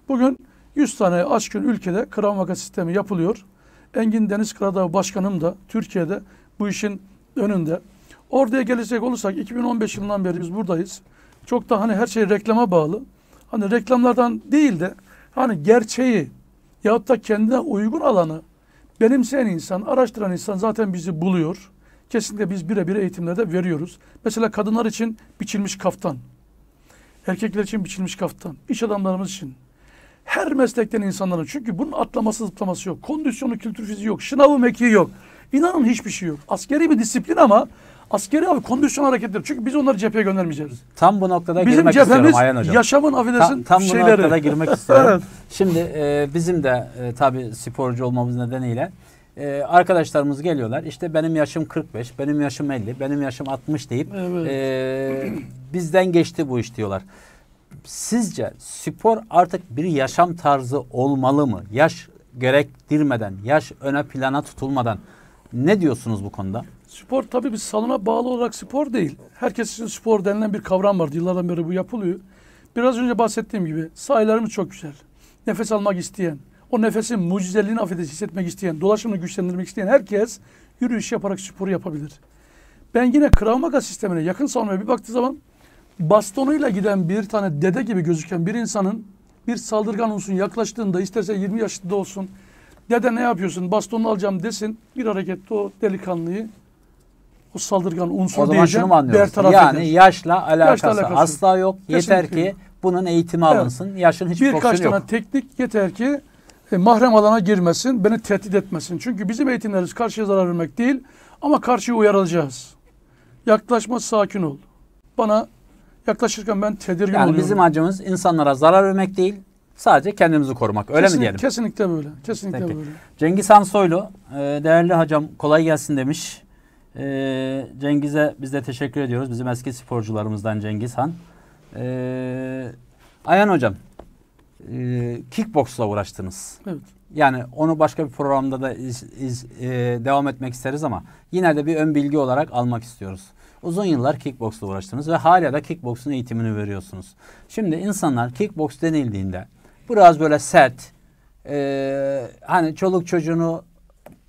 Bugün 100 tane açgün ülkede Kramag'a sistemi yapılıyor. Engin Deniz Karadağ Başkanım da Türkiye'de bu işin önünde. Oraya gelecek olursak 2015 yılından beri biz buradayız. Çok da hani her şey reklama bağlı hani reklamlardan değil de hani gerçeği yahut da kendine uygun alanı benimseyen insan, araştıran insan zaten bizi buluyor. Kesinlikle biz birebir eğitimlerde veriyoruz. Mesela kadınlar için biçilmiş kaftan, erkekler için biçilmiş kaftan, iş adamlarımız için. Her meslekten insanların çünkü bunun atlaması zıplaması yok. Kondisyonu, kültür fiziği yok. sınavı mekiği yok. İnanın hiçbir şey yok. Askeri bir disiplin ama askeri abi kondisyon hareketleri. Çünkü biz onları cepheye göndermeyeceğiz. Tam bu noktada bizim girmek istiyorum Bizim cephemiz yaşamın affedersin tam, tam şeyleri. Tam bu noktada girmek istiyorum. Şimdi e, bizim de e, tabii sporcu olmamız nedeniyle e, arkadaşlarımız geliyorlar. İşte benim yaşım 45, benim yaşım 50, benim yaşım 60 deyip evet. e, bizden geçti bu iş diyorlar. Sizce spor artık bir yaşam tarzı olmalı mı? Yaş gerektirmeden, yaş öne plana tutulmadan ne diyorsunuz bu konuda? Spor tabii bir salona bağlı olarak spor değil. Herkes için spor denilen bir kavram vardı. Yıllardan beri bu yapılıyor. Biraz önce bahsettiğim gibi sahilerimiz çok güzel. Nefes almak isteyen, o nefesin mucizeliğini affedersin hissetmek isteyen, dolaşımını güçlendirmek isteyen herkes yürüyüş yaparak spor yapabilir. Ben yine Krav Maga sistemine yakın salona bir baktığı zaman bastonuyla giden bir tane dede gibi gözüken bir insanın bir saldırgan olsun yaklaştığında isterse 20 yaşında olsun dede ne yapıyorsun bastonunu alacağım desin bir harekette o delikanlıyı o saldırgan unsur o zaman şunu mu anlıyoruz? Yani yaşla alakası, yaşla alakası asla yok. Kesinlikle. Yeter ki bunun eğitimi evet. alınsın. Yaşın hiçbir Birkaç yok. Birkaç tane teknik yeter ki e, mahrem alana girmesin, beni tehdit etmesin. Çünkü bizim eğitimlerimiz karşıya zarar vermek değil ama karşıya uyarılacağız. Yaklaşma sakin ol. Bana yaklaşırken ben tedirgin yani oluyorum. Yani bizim acımız insanlara zarar vermek değil, sadece kendimizi korumak. Öyle Kesin, mi diyelim? Kesinlikle böyle. Kesinlikle Peki. böyle. Cengiz Han Soylu, e, değerli hocam kolay gelsin demiş. Ee, Cengiz'e biz de teşekkür ediyoruz. Bizim eski sporcularımızdan Cengiz Han. Ee, Ayhan Hocam, e, kickboksla uğraştınız. Evet. Yani onu başka bir programda da iz, iz, e, devam etmek isteriz ama yine de bir ön bilgi olarak almak istiyoruz. Uzun yıllar kickboksla uğraştınız ve hala da kickboksun eğitimini veriyorsunuz. Şimdi insanlar kickboks denildiğinde biraz böyle sert, e, hani çoluk çocuğunu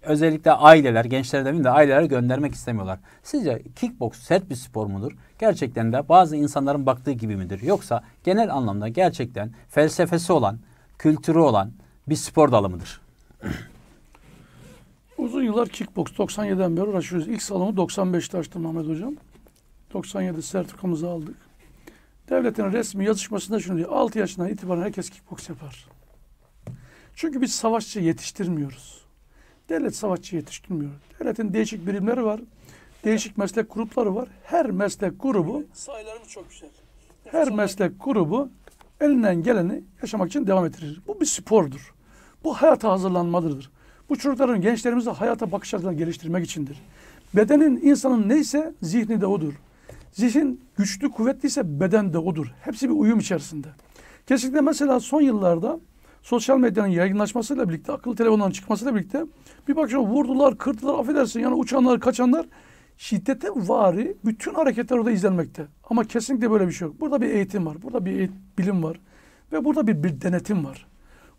özellikle aileler, gençler demin de ailelere göndermek istemiyorlar. Sizce kickbox sert bir spor mudur? Gerçekten de bazı insanların baktığı gibi midir? Yoksa genel anlamda gerçekten felsefesi olan, kültürü olan bir spor dalı mıdır? Uzun yıllar kickbox 97'den beri uğraşıyoruz. İlk salonu 95'te açtım Mehmet Hocam. 97 sertifikamızı aldık. Devletin resmi yazışmasında şunu diyor. 6 yaşından itibaren herkes kickbox yapar. Çünkü biz savaşçı yetiştirmiyoruz. Devlet savaşçı yetiştirmiyor. Devletin değişik birimleri var. Değişik meslek grupları var. Her meslek grubu sayılarımız çok güzel. Her meslek grubu elinden geleni yaşamak için devam ettirir. Bu bir spordur. Bu hayata hazırlanmalıdır. Bu çocukların, gençlerimizi hayata bakış açılarını geliştirmek içindir. Bedenin insanın neyse zihni de odur. Zihin güçlü, kuvvetliyse beden de odur. Hepsi bir uyum içerisinde. Kesinlikle mesela son yıllarda sosyal medyanın yaygınlaşmasıyla birlikte, akıllı telefonların çıkmasıyla birlikte bir bak vurdular, kırdılar, affedersin yani uçanlar, kaçanlar şiddete vari bütün hareketler orada izlenmekte. Ama kesinlikle böyle bir şey yok. Burada bir eğitim var, burada bir bilim var ve burada bir, bir denetim var.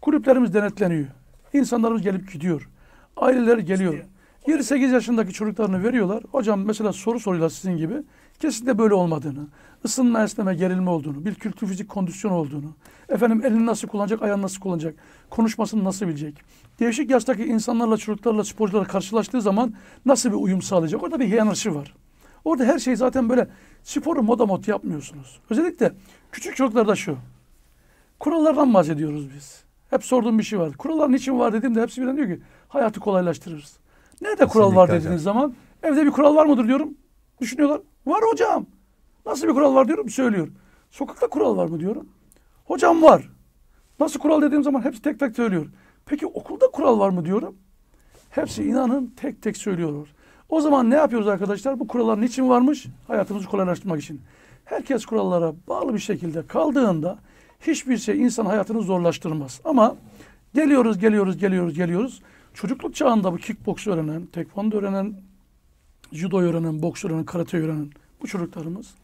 Kulüplerimiz denetleniyor. İnsanlarımız gelip gidiyor. Aileler geliyor. 7-8 yaşındaki çocuklarını veriyorlar. Hocam mesela soru soruyla sizin gibi kesinlikle böyle olmadığını, ısınma esneme gerilme olduğunu, bir kültür fizik kondisyon olduğunu, efendim elini nasıl kullanacak, ayağın nasıl kullanacak, konuşmasını nasıl bilecek, değişik yaştaki insanlarla, çocuklarla, sporcularla karşılaştığı zaman nasıl bir uyum sağlayacak, orada bir hiyerarşi var. Orada her şey zaten böyle sporu moda mod yapmıyorsunuz. Özellikle küçük çocuklarda şu, kurallardan bahsediyoruz biz. Hep sorduğum bir şey var. Kurallar niçin var dediğimde hepsi birden diyor ki hayatı kolaylaştırırız. Nerede kural var dediğiniz hocam. zaman evde bir kural var mıdır diyorum. Düşünüyorlar. Var hocam. Nasıl bir kural var diyorum söylüyor. Sokakta kural var mı diyorum. Hocam var. Nasıl kural dediğim zaman hepsi tek tek söylüyor. Peki okulda kural var mı diyorum. Hepsi inanın tek tek söylüyorlar. O zaman ne yapıyoruz arkadaşlar? Bu kurallar niçin varmış? Hayatımızı kolaylaştırmak için. Herkes kurallara bağlı bir şekilde kaldığında hiçbir şey insan hayatını zorlaştırmaz. Ama geliyoruz, geliyoruz, geliyoruz, geliyoruz. Çocukluk çağında bu kickboks öğrenen, tekvando öğrenen, judo öğrenen, boks öğrenen, karate öğrenen bu çocuklarımız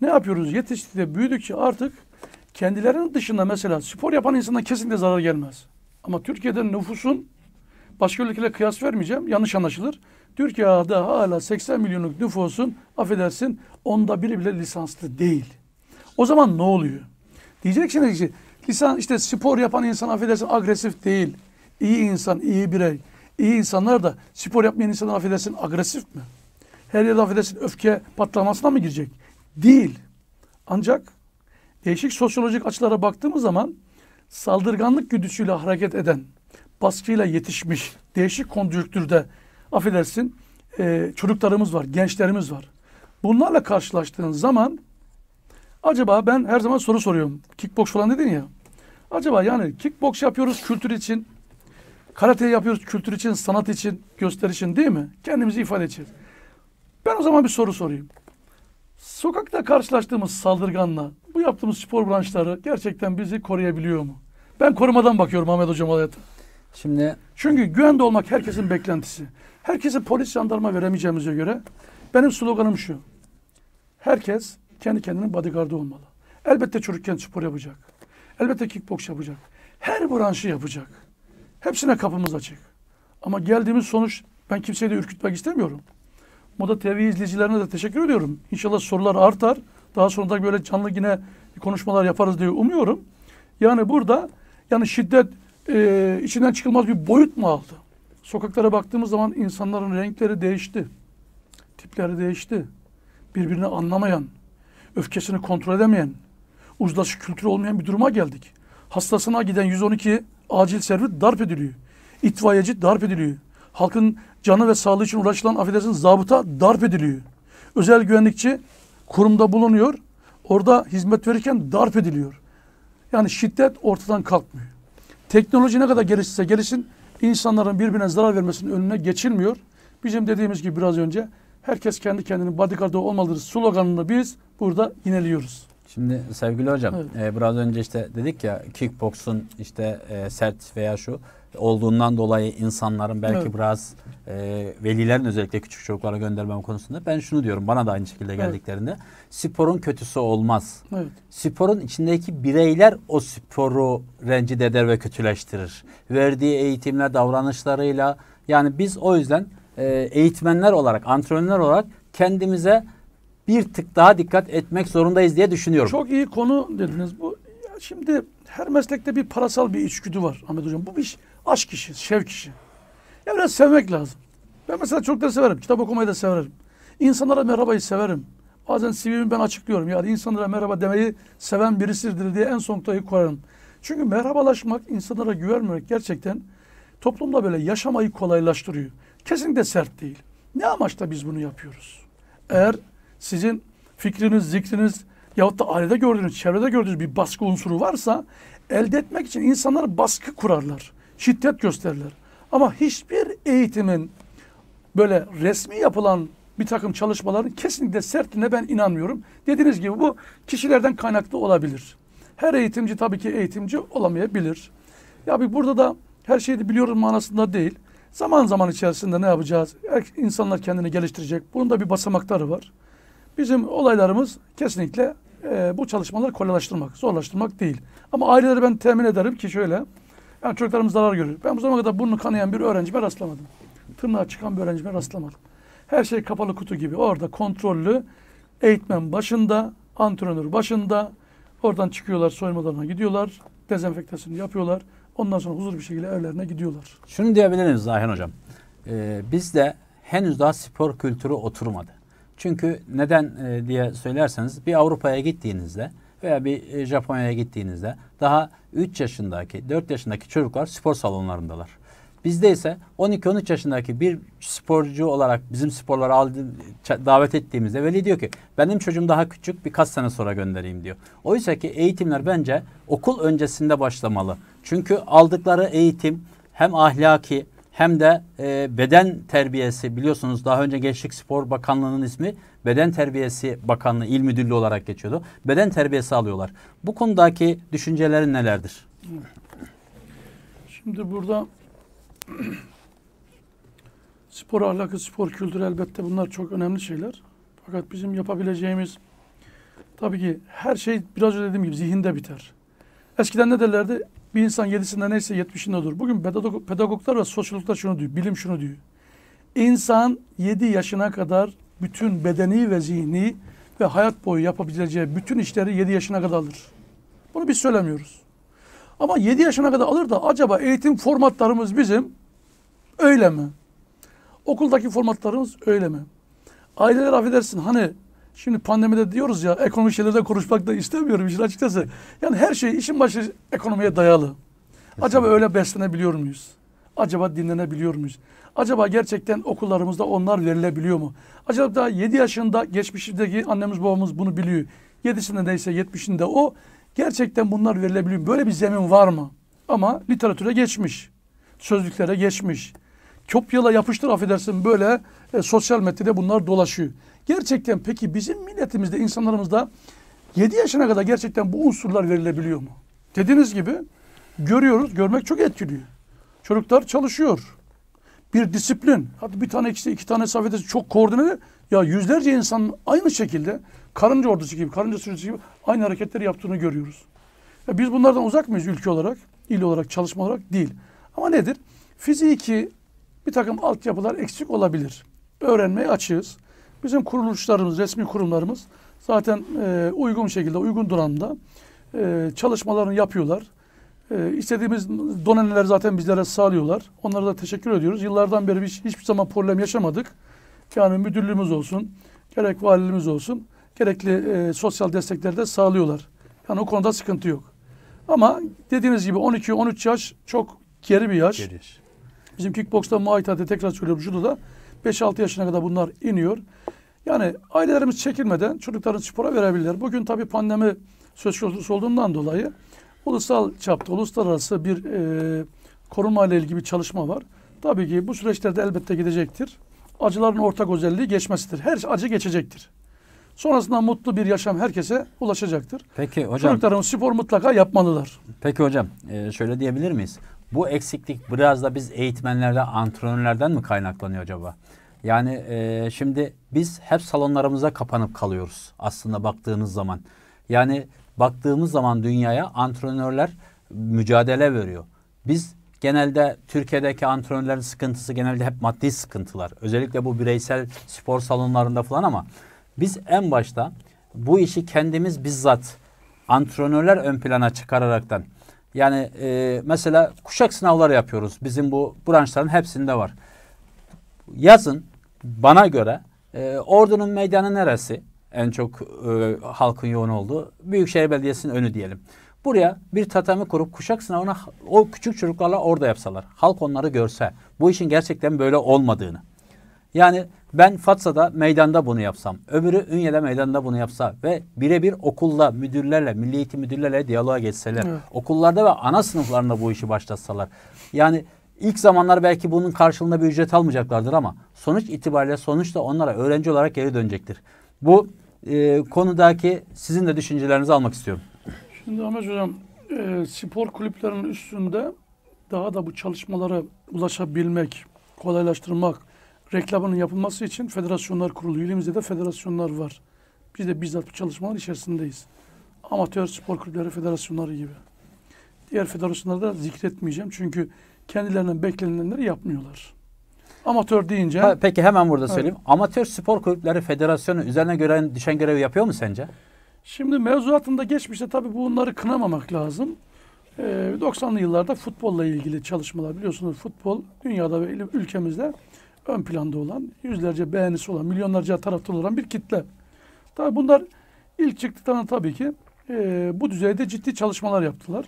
ne yapıyoruz? Yetişti de büyüdükçe artık kendilerinin dışında mesela spor yapan insana kesinlikle zarar gelmez. Ama Türkiye'de nüfusun başka ülkelerle kıyas vermeyeceğim. Yanlış anlaşılır. Türkiye'de hala 80 milyonluk nüfusun affedersin onda biri bile lisanslı değil. O zaman ne oluyor? Diyeceksiniz ki lisan işte spor yapan insan affedersin agresif değil. İyi insan, iyi birey. İyi insanlar da spor yapmayan insanlar affedersin agresif mi? Her yerde affedersin öfke patlamasına mı girecek? Değil. Ancak değişik sosyolojik açılara baktığımız zaman saldırganlık güdüsüyle hareket eden, baskıyla yetişmiş, değişik konjüktürde affedersin e, çocuklarımız var, gençlerimiz var. Bunlarla karşılaştığın zaman acaba ben her zaman soru soruyorum. Kickbox falan dedin ya. Acaba yani kickbox yapıyoruz kültür için, Karate yapıyoruz kültür için, sanat için, gösteri için değil mi? Kendimizi ifade için. Ben o zaman bir soru sorayım. Sokakta karşılaştığımız saldırganla bu yaptığımız spor branşları gerçekten bizi koruyabiliyor mu? Ben korumadan bakıyorum Ahmet Hocam hayata. Şimdi çünkü güvende olmak herkesin beklentisi. Herkese polis jandarma veremeyeceğimize göre benim sloganım şu. Herkes kendi kendine bodyguardı olmalı. Elbette çocukken spor yapacak. Elbette kickbox yapacak. Her branşı yapacak. Hepsine kapımız açık. Ama geldiğimiz sonuç ben kimseyi de ürkütmek istemiyorum. Moda TV izleyicilerine de teşekkür ediyorum. İnşallah sorular artar. Daha sonra da böyle canlı yine konuşmalar yaparız diye umuyorum. Yani burada yani şiddet e, içinden çıkılmaz bir boyut mu aldı? Sokaklara baktığımız zaman insanların renkleri değişti. Tipleri değişti. Birbirini anlamayan, öfkesini kontrol edemeyen, uzlaşı kültürü olmayan bir duruma geldik. Hastasına giden 112 acil servis darp ediliyor. İtfaiyeci darp ediliyor. Halkın canı ve sağlığı için uğraşılan affedersiniz zabıta darp ediliyor. Özel güvenlikçi kurumda bulunuyor. Orada hizmet verirken darp ediliyor. Yani şiddet ortadan kalkmıyor. Teknoloji ne kadar gelişse gelişsin insanların birbirine zarar vermesinin önüne geçilmiyor. Bizim dediğimiz gibi biraz önce herkes kendi kendinin bodyguardı olmalıdır sloganını biz burada ineliyoruz. Şimdi sevgili hocam evet. e, biraz önce işte dedik ya kickboksun işte e, sert veya şu olduğundan dolayı insanların belki evet. biraz e, velilerin özellikle küçük çocuklara göndermem konusunda ben şunu diyorum bana da aynı şekilde geldiklerinde evet. sporun kötüsü olmaz. Evet. Sporun içindeki bireyler o sporu rencide eder ve kötüleştirir. Verdiği eğitimle davranışlarıyla yani biz o yüzden e, eğitmenler olarak antrenörler olarak kendimize bir tık daha dikkat etmek zorundayız diye düşünüyorum. Çok iyi konu dediniz. Bu şimdi her meslekte bir parasal bir içgüdü var Ahmet Hocam. Bu bir aşk işi, şevk işi. Ya biraz sevmek lazım. Ben mesela çok çocukları severim. Kitap okumayı da severim. İnsanlara merhabayı severim. Bazen CV'mi ben açıklıyorum. Yani insanlara merhaba demeyi seven birisidir diye en son noktayı koyarım. Çünkü merhabalaşmak, insanlara güvenmek gerçekten toplumda böyle yaşamayı kolaylaştırıyor. Kesinlikle sert değil. Ne amaçla biz bunu yapıyoruz? Eğer sizin fikriniz, zikriniz yahut da ailede gördüğünüz, çevrede gördüğünüz bir baskı unsuru varsa elde etmek için insanlar baskı kurarlar. Şiddet gösterirler. Ama hiçbir eğitimin böyle resmi yapılan bir takım çalışmaların kesinlikle sertliğine ben inanmıyorum. Dediğiniz gibi bu kişilerden kaynaklı olabilir. Her eğitimci tabii ki eğitimci olamayabilir. Ya bir burada da her şeyi de biliyoruz manasında değil. Zaman zaman içerisinde ne yapacağız? Er, insanlar kendini geliştirecek. Bunun da bir basamakları var. Bizim olaylarımız kesinlikle e, bu çalışmaları kolaylaştırmak, zorlaştırmak değil. Ama aileleri ben temin ederim ki şöyle, yani çocuklarımız zarar görür. Ben bu zamana kadar burnu kanayan bir öğrencime rastlamadım. Tırnağı çıkan bir öğrencime rastlamadım. Her şey kapalı kutu gibi. Orada kontrollü eğitmen başında, antrenör başında. Oradan çıkıyorlar, soymalarına gidiyorlar. Dezenfektasyonu yapıyorlar. Ondan sonra huzur bir şekilde evlerine gidiyorlar. Şunu diyebiliriz Zahin Hocam. Ee, bizde henüz daha spor kültürü oturmadı. Çünkü neden e, diye söylerseniz bir Avrupa'ya gittiğinizde veya bir e, Japonya'ya gittiğinizde daha 3 yaşındaki, 4 yaşındaki çocuklar spor salonlarındalar. Bizde ise 12-13 yaşındaki bir sporcu olarak bizim sporlara aldı, davet ettiğimizde veli diyor ki benim çocuğum daha küçük birkaç sene sonra göndereyim diyor. Oysa ki eğitimler bence okul öncesinde başlamalı. Çünkü aldıkları eğitim hem ahlaki hem de e, beden terbiyesi biliyorsunuz daha önce Gençlik Spor Bakanlığı'nın ismi Beden Terbiyesi Bakanlığı İl Müdürlüğü olarak geçiyordu. Beden terbiyesi alıyorlar. Bu konudaki düşüncelerin nelerdir? Şimdi burada spor ahlakı, spor kültürü elbette bunlar çok önemli şeyler. Fakat bizim yapabileceğimiz tabii ki her şey biraz önce dediğim gibi zihinde biter. Eskiden ne derlerdi? Bir insan yedisinde neyse yetmişinde olur. Bugün pedagog, pedagoglar ve sosyologlar şunu diyor. Bilim şunu diyor. İnsan yedi yaşına kadar bütün bedeni ve zihni ve hayat boyu yapabileceği bütün işleri yedi yaşına kadar alır. Bunu biz söylemiyoruz. Ama yedi yaşına kadar alır da acaba eğitim formatlarımız bizim öyle mi? Okuldaki formatlarımız öyle mi? Aileler affedersin hani Şimdi pandemide diyoruz ya ekonomik şeylerde konuşmak da istemiyorum işin açıkçası. Yani her şey işin başı ekonomiye dayalı. Acaba öyle beslenebiliyor muyuz? Acaba dinlenebiliyor muyuz? Acaba gerçekten okullarımızda onlar verilebiliyor mu? Acaba daha 7 yaşında geçmişindeki annemiz babamız bunu biliyor. 7'sinde neyse 70'inde o. Gerçekten bunlar verilebiliyor Böyle bir zemin var mı? Ama literatüre geçmiş. Sözlüklere geçmiş. Kopyala yapıştır affedersin böyle e, sosyal medyada bunlar dolaşıyor. Gerçekten peki bizim milletimizde, insanlarımızda 7 yaşına kadar gerçekten bu unsurlar verilebiliyor mu? Dediğiniz gibi görüyoruz, görmek çok etkiliyor. Çocuklar çalışıyor. Bir disiplin, hatta bir tane ikisi, iki tane safhedesi çok koordineli. Ya yüzlerce insan aynı şekilde karınca ordusu gibi, karınca sürüsü gibi aynı hareketleri yaptığını görüyoruz. Ya biz bunlardan uzak mıyız ülke olarak, il olarak, çalışma olarak? Değil. Ama nedir? Fiziki bir takım altyapılar eksik olabilir. Öğrenmeye açığız. Bizim kuruluşlarımız, resmi kurumlarımız zaten e, uygun şekilde, uygun durumda e, çalışmalarını yapıyorlar. E, istediğimiz doneler zaten bizlere sağlıyorlar. Onlara da teşekkür ediyoruz. Yıllardan beri hiç, hiçbir zaman problem yaşamadık. Yani müdürlüğümüz olsun, gerek valiliğimiz olsun, gerekli e, sosyal destekleri de sağlıyorlar. Yani o konuda sıkıntı yok. Ama dediğiniz gibi 12-13 yaş çok geri bir yaş. Geri. Bizim kickboks'ta Muay Thai'de tekrar söylüyorum şurada da 5-6 yaşına kadar bunlar iniyor. Yani ailelerimiz çekilmeden çocuklarını spora verebilirler. Bugün tabii pandemi söz konusu olduğundan dolayı ulusal çapta, uluslararası bir e, koruma ile ilgili bir çalışma var. Tabii ki bu süreçlerde elbette gidecektir. Acıların ortak özelliği geçmesidir. Her acı geçecektir. Sonrasında mutlu bir yaşam herkese ulaşacaktır. Peki hocam. Çocukların spor mutlaka yapmalılar. Peki hocam e, şöyle diyebilir miyiz? Bu eksiklik biraz da biz eğitmenlerden, antrenörlerden mi kaynaklanıyor acaba? Yani e, şimdi biz hep salonlarımıza kapanıp kalıyoruz aslında baktığınız zaman. Yani baktığımız zaman dünyaya antrenörler mücadele veriyor. Biz genelde Türkiye'deki antrenörlerin sıkıntısı genelde hep maddi sıkıntılar. Özellikle bu bireysel spor salonlarında falan ama biz en başta bu işi kendimiz bizzat antrenörler ön plana çıkararaktan yani e, mesela kuşak sınavları yapıyoruz. Bizim bu branşların hepsinde var. Yazın bana göre e, ordunun meydanı neresi? En çok e, halkın yoğun olduğu. Büyükşehir Belediyesi'nin önü diyelim. Buraya bir tatami kurup kuşaksın ona o küçük çocuklarla orada yapsalar. Halk onları görse. Bu işin gerçekten böyle olmadığını. Yani ben Fatsa'da meydanda bunu yapsam, öbürü Ünye'de meydanda bunu yapsa ve birebir okulda müdürlerle, milli eğitim müdürlerle diyaloğa geçseler, evet. okullarda ve ana sınıflarında bu işi başlatsalar. Yani İlk zamanlar belki bunun karşılığında bir ücret almayacaklardır ama sonuç itibariyle sonuçta onlara öğrenci olarak geri dönecektir. Bu e, konudaki sizin de düşüncelerinizi almak istiyorum. Şimdi Ahmet Hocam e, spor kulüplerinin üstünde daha da bu çalışmalara ulaşabilmek, kolaylaştırmak, reklamının yapılması için federasyonlar kurulu. Elimizde de federasyonlar var. Biz de bizzat bu çalışmalar içerisindeyiz. Amatör spor kulüpleri federasyonları gibi. Diğer federasyonları da zikretmeyeceğim çünkü kendilerinden beklenenleri yapmıyorlar. Amatör deyince... Ha, peki hemen burada söyleyeyim. Evet. Amatör spor kulüpleri federasyonu üzerine göre düşen görevi yapıyor mu sence? Şimdi mevzuatında geçmişte tabii bunları kınamamak lazım. Ee, 90'lı yıllarda futbolla ilgili çalışmalar biliyorsunuz futbol dünyada ve ülkemizde ön planda olan, yüzlerce beğenisi olan, milyonlarca taraftar olan bir kitle. Tabii bunlar ilk çıktıklarında tabii ki e, bu düzeyde ciddi çalışmalar yaptılar.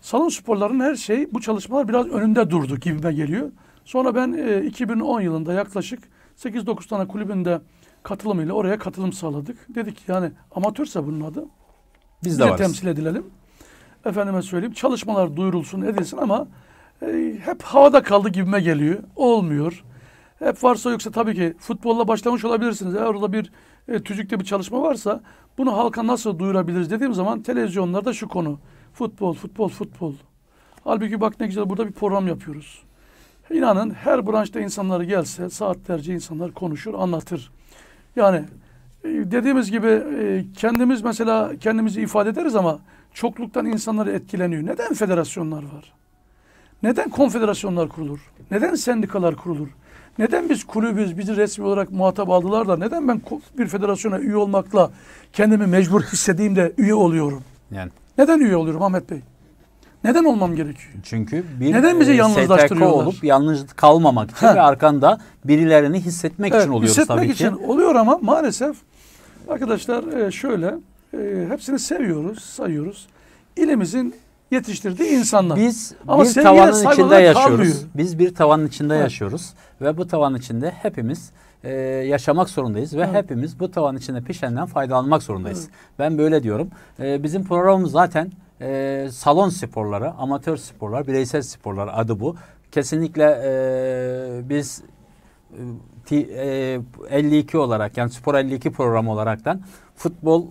Salon sporlarının her şey bu çalışmalar biraz önünde durdu gibime geliyor. Sonra ben e, 2010 yılında yaklaşık 8-9 tane kulübünde katılımıyla oraya katılım sağladık. Dedik yani amatörse bunun adı. Biz de, temsil edilelim. Efendime söyleyeyim çalışmalar duyurulsun edilsin ama e, hep havada kaldı gibime geliyor. Olmuyor. Hep varsa yoksa tabii ki futbolla başlamış olabilirsiniz. Eğer orada bir e, tüzükte bir çalışma varsa bunu halka nasıl duyurabiliriz dediğim zaman televizyonlarda şu konu Futbol, futbol, futbol. Halbuki bak ne güzel burada bir program yapıyoruz. İnanın her branşta insanlar gelse saatlerce insanlar konuşur, anlatır. Yani e, dediğimiz gibi e, kendimiz mesela kendimizi ifade ederiz ama çokluktan insanları etkileniyor. Neden federasyonlar var? Neden konfederasyonlar kurulur? Neden sendikalar kurulur? Neden biz kulübüz, bizi resmi olarak muhatap aldılar da neden ben bir federasyona üye olmakla kendimi mecbur hissedeyim de üye oluyorum? Yani neden üye oluyorum Ahmet Bey? Neden olmam gerekiyor? Çünkü bir Neden bizi e, yalnızlaştırıyorlar? STK olup yalnız kalmamak için ve arkanda birilerini hissetmek evet, için oluyoruz hissetmek tabii ki. Hissetmek için oluyor ama maalesef arkadaşlar e, şöyle e, hepsini seviyoruz, sayıyoruz. İlimizin yetiştirdiği insanlar. Biz Ama bir tavanın içinde yaşıyoruz. Kalmıyor. Biz bir tavanın içinde evet. yaşıyoruz ve bu tavanın içinde hepimiz e, yaşamak zorundayız ve evet. hepimiz bu tavan içinde pişenden faydalanmak zorundayız. Evet. Ben böyle diyorum. E, bizim programımız zaten e, salon sporları, amatör sporlar, bireysel sporlar adı bu. Kesinlikle e, biz e, 52 e, olarak yani Spor 52 programı olaraktan futbol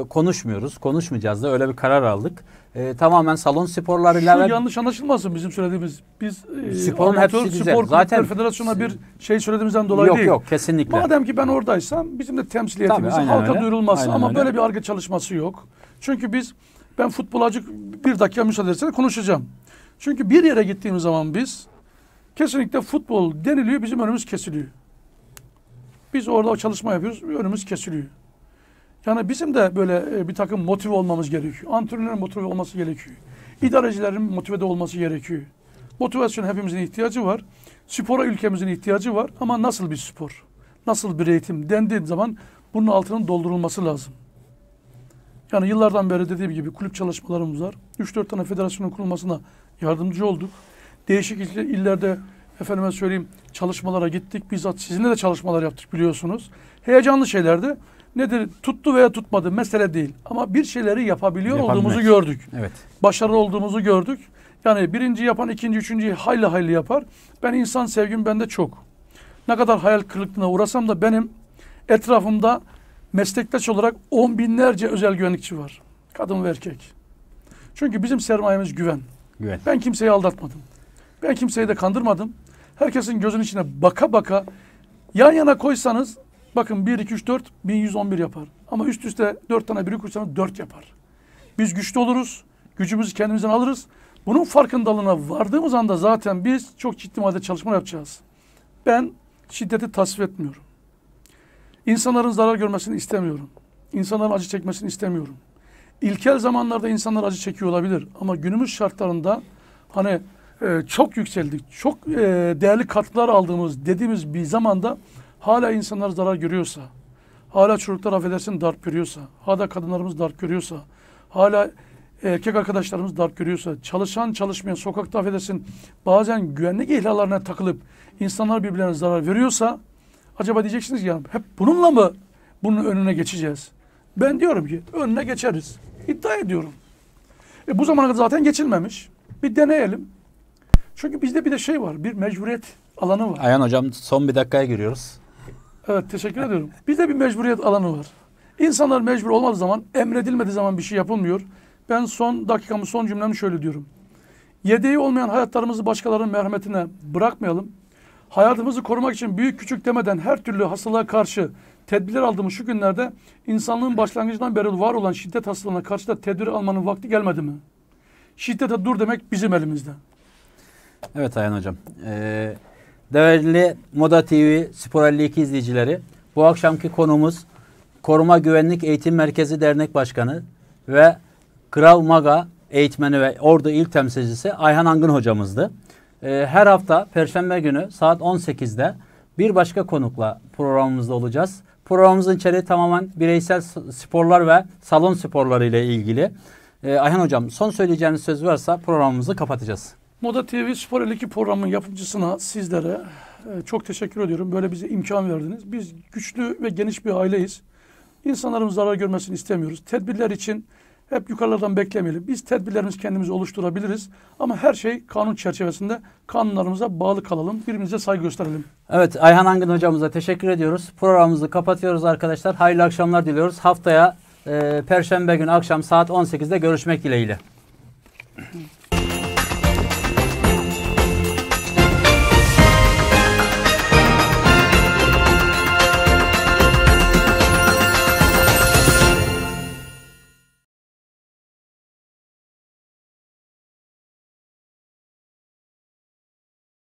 e, konuşmuyoruz. Konuşmayacağız da öyle bir karar aldık. E, tamamen salon sporlarıyla... Şu yanlış anlaşılmasın bizim söylediğimiz. Biz e, Sporun amatör hepsi spor zaten federasyona bir şey söylediğimizden dolayı yok, değil. Yok yok kesinlikle. Madem ki ben oradaysam bizim de temsiliyetimiz halka öyle. duyurulması aynen ama öyle. böyle bir arge çalışması yok. Çünkü biz ben futbolacık bir dakika müsaade ederseniz konuşacağım. Çünkü bir yere gittiğimiz zaman biz kesinlikle futbol deniliyor bizim önümüz kesiliyor. Biz orada o çalışma yapıyoruz. Önümüz kesiliyor. Yani bizim de böyle e, bir takım motive olmamız gerekiyor. Antrenörün motive olması gerekiyor. İdarecilerin de olması gerekiyor. Motivasyon hepimizin ihtiyacı var. Spora ülkemizin ihtiyacı var. Ama nasıl bir spor? Nasıl bir eğitim dendiği zaman bunun altının doldurulması lazım. Yani yıllardan beri dediğim gibi kulüp çalışmalarımız var. 3-4 tane federasyonun kurulmasına yardımcı olduk. Değişik illerde Efendime söyleyeyim çalışmalara gittik. Bizzat sizinle de çalışmalar yaptık biliyorsunuz. Heyecanlı şeylerdi. Nedir? Tuttu veya tutmadı mesele değil. Ama bir şeyleri yapabiliyor Yapabilmek. olduğumuzu gördük. Evet. Başarılı olduğumuzu gördük. Yani birinci yapan ikinci, üçüncüyü hayli hayli yapar. Ben insan sevgim bende çok. Ne kadar hayal kırıklığına uğrasam da benim etrafımda meslektaş olarak on binlerce özel güvenlikçi var. Kadın ve erkek. Çünkü bizim sermayemiz güven. güven. Ben kimseyi aldatmadım. Ben kimseyi de kandırmadım. Herkesin gözünün içine baka baka yan yana koysanız bakın 1, 2, 3, 4 1111 yapar. Ama üst üste 4 tane biri koysanız 4 yapar. Biz güçlü oluruz. Gücümüzü kendimizden alırız. Bunun farkındalığına vardığımız anda zaten biz çok ciddi madde çalışma yapacağız. Ben şiddeti tasvip etmiyorum. İnsanların zarar görmesini istemiyorum. İnsanların acı çekmesini istemiyorum. İlkel zamanlarda insanlar acı çekiyor olabilir ama günümüz şartlarında hani ee, çok yükseldik, çok e, değerli katkılar aldığımız dediğimiz bir zamanda hala insanlar zarar görüyorsa, hala çocuklar affedersin darp görüyorsa, hala kadınlarımız darp görüyorsa, hala erkek arkadaşlarımız darp görüyorsa, çalışan çalışmayan sokakta affedersin bazen güvenlik ihlallarına takılıp insanlar birbirlerine zarar veriyorsa acaba diyeceksiniz ya hep bununla mı bunun önüne geçeceğiz? Ben diyorum ki önüne geçeriz. İddia ediyorum. E, bu zamana kadar zaten geçilmemiş. Bir deneyelim. Çünkü bizde bir de şey var. Bir mecburiyet alanı var. Ayhan hocam son bir dakikaya giriyoruz. Evet teşekkür ediyorum. Bizde bir mecburiyet alanı var. İnsanlar mecbur olmadığı zaman, emredilmediği zaman bir şey yapılmıyor. Ben son dakikamı, son cümlemi şöyle diyorum. Yedeği olmayan hayatlarımızı başkalarının merhametine bırakmayalım. Hayatımızı korumak için büyük küçük demeden her türlü hastalığa karşı tedbirler aldığımız şu günlerde insanlığın başlangıcından beri var olan şiddet hastalığına karşı da tedbir almanın vakti gelmedi mi? Şiddete dur demek bizim elimizde. Evet Ayhan Hocam. Ee, değerli Moda TV Spor 52 izleyicileri, bu akşamki konumuz Koruma Güvenlik Eğitim Merkezi Dernek Başkanı ve Krav Maga eğitmeni ve Ordu İl Temsilcisi Ayhan Angın hocamızdı. Ee, her hafta Perşembe günü saat 18'de bir başka konukla programımızda olacağız. Programımızın içeriği tamamen bireysel sporlar ve salon sporları ile ilgili. Ee, Ayhan Hocam son söyleyeceğiniz söz varsa programımızı kapatacağız. Moda TV Spor 52 programının yapımcısına, sizlere e, çok teşekkür ediyorum. Böyle bize imkan verdiniz. Biz güçlü ve geniş bir aileyiz. İnsanların zarar görmesini istemiyoruz. Tedbirler için hep yukarılardan beklemeli. Biz tedbirlerimizi kendimiz oluşturabiliriz. Ama her şey kanun çerçevesinde kanunlarımıza bağlı kalalım. Birbirimize saygı gösterelim. Evet Ayhan Angın hocamıza teşekkür ediyoruz. Programımızı kapatıyoruz arkadaşlar. Hayırlı akşamlar diliyoruz. Haftaya e, Perşembe günü akşam saat 18'de görüşmek dileğiyle.